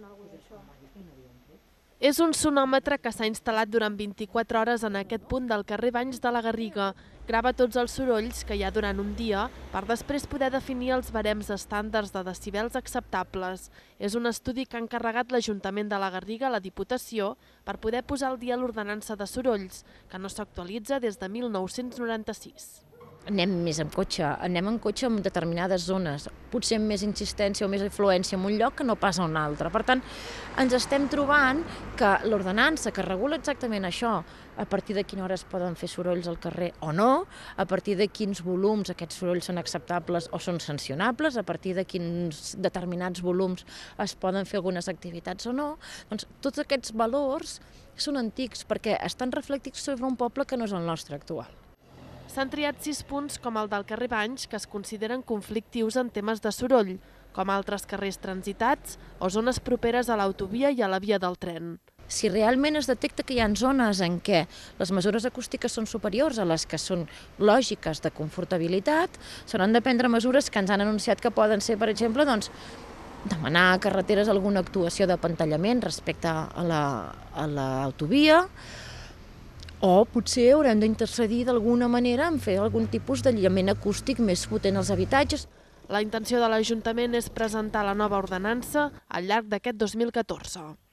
en algú d'això. És un sonòmetre que s'ha instal·lat durant 24 hores en aquest punt del carrer Banys de la Garriga. Grava tots els sorolls que hi ha durant un dia per després poder definir els barems estàndards de decibels acceptables. És un estudi que ha encarregat l'Ajuntament de la Garriga a la Diputació per poder posar al dia l'ordenança de sorolls, que no s'actualitza des de 1996 anem més amb cotxe, anem en cotxe en determinades zones, potser amb més insistència o més influència en un lloc que no passa a un altre. Per tant, ens estem trobant que l'ordenança que regula exactament això, a partir de quina hora es poden fer sorolls al carrer o no, a partir de quins volums aquests sorolls són acceptables o són sancionables, a partir de quins determinats volums es poden fer algunes activitats o no, doncs tots aquests valors són antics perquè estan reflectits sobre un poble que no és el nostre actual. S'han triat sis punts com el del carrer Banys que es consideren conflictius en temes de soroll, com altres carrers transitats o zones properes a l'autovia i a la via del tren. Si realment es detecta que hi ha zones en què les mesures acústiques són superiors a les que són lògiques de confortabilitat, s'hauran de prendre mesures que ens han anunciat que poden ser, per exemple, doncs, demanar a carreteres alguna actuació de pantallament respecte a l'autovia, la, a o potser haurem d'intercedir d'alguna manera en fer algun tipus d'alliament acústic més potent als habitatges. La intenció de l'Ajuntament és presentar la nova ordenança al llarg d'aquest 2014.